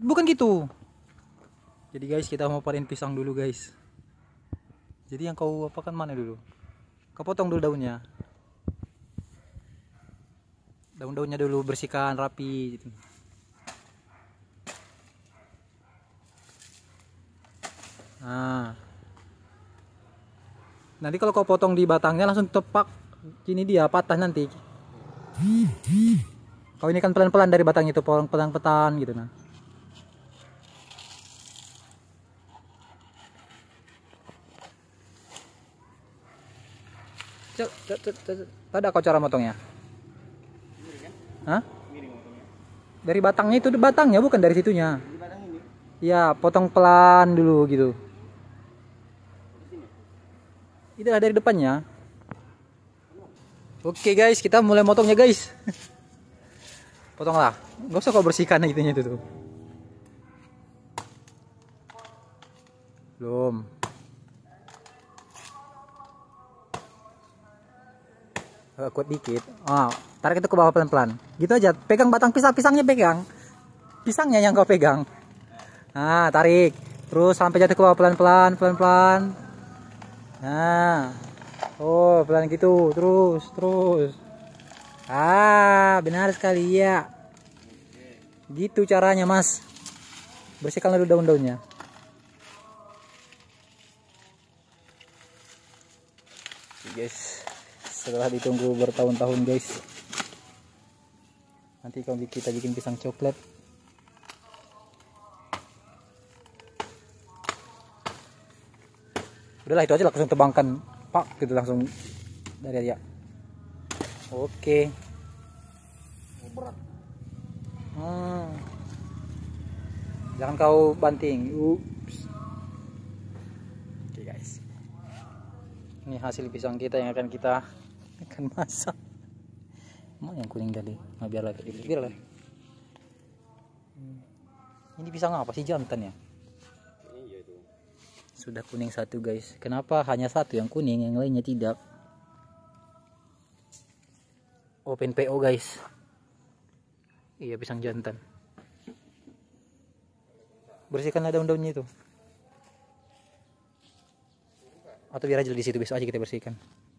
bukan gitu jadi guys kita mau panen pisang dulu guys jadi yang kau apa kan mana dulu kau potong dulu daunnya daun-daunnya dulu bersihkan rapi gitu. nah nanti kalau kau potong di batangnya langsung tepak ini dia patah nanti kau ini kan pelan-pelan dari batang itu pelan-pelan gitu nah Ada kau cara motongnya? Hah? Dari batangnya itu batangnya bukan dari situnya. ya potong pelan dulu gitu. Itulah dari depannya. Oke guys, kita mulai motongnya guys. Potonglah. nggak usah kau bersihkan itunya itu tuh. Belum. kuat dikit oh tarik itu ke bawah pelan-pelan gitu aja pegang batang pisang pisangnya pegang pisangnya yang kau pegang nah tarik terus sampai jatuh ke bawah pelan-pelan pelan-pelan nah oh pelan gitu terus terus ah benar sekali ya gitu caranya mas bersihkan dulu daun-daunnya guys setelah ditunggu bertahun-tahun guys nanti kalau kita bikin pisang coklat udahlah itu aja langsung tebangkan pak gitu langsung dari dia oke hmm. jangan kau banting ups oke guys ini hasil pisang kita yang akan kita ikan masak mau yang kuning tadi nah, biar lah. Ya. Hmm. ini pisang apa sih jantan ya sudah kuning satu guys kenapa hanya satu yang kuning yang lainnya tidak open PO guys iya pisang jantan bersihkanlah daun-daunnya itu atau biar aja di situ besok aja kita bersihkan